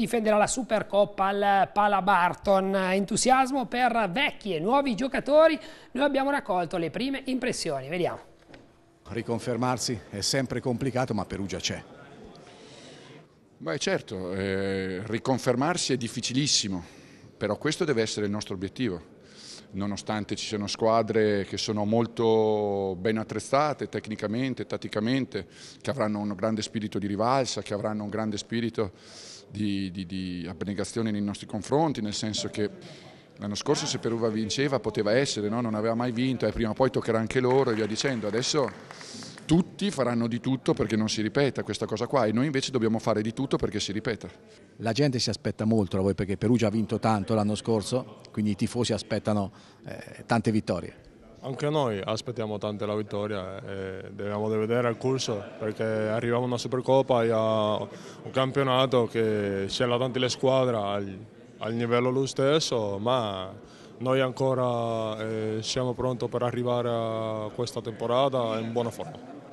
difenderà la Supercoppa al Palabarton. Entusiasmo per vecchi e nuovi giocatori. Noi abbiamo raccolto le prime impressioni, vediamo. Riconfermarsi è sempre complicato, ma Perugia c'è. Beh certo, eh, riconfermarsi è difficilissimo, però questo deve essere il nostro obiettivo. Nonostante ci siano squadre che sono molto ben attrezzate tecnicamente, tatticamente, che avranno un grande spirito di rivalsa, che avranno un grande spirito di, di, di abnegazione nei nostri confronti, nel senso che l'anno scorso se Peruva vinceva poteva essere, no? non aveva mai vinto e eh, prima o poi toccherà anche loro e via dicendo. Adesso tutti faranno di tutto perché non si ripeta questa cosa qua e noi invece dobbiamo fare di tutto perché si ripeta. La gente si aspetta molto da voi perché Perugia ha vinto tanto l'anno scorso, quindi i tifosi aspettano eh, tante vittorie. Anche noi aspettiamo tanto la vittoria e dobbiamo vedere il corso perché arriviamo a una Supercoppa e a un campionato che scella tanto le squadre al, al, livello lo stesso, ma noi ancora eh, siamo pronti per arrivare a questa temporada in buona forma.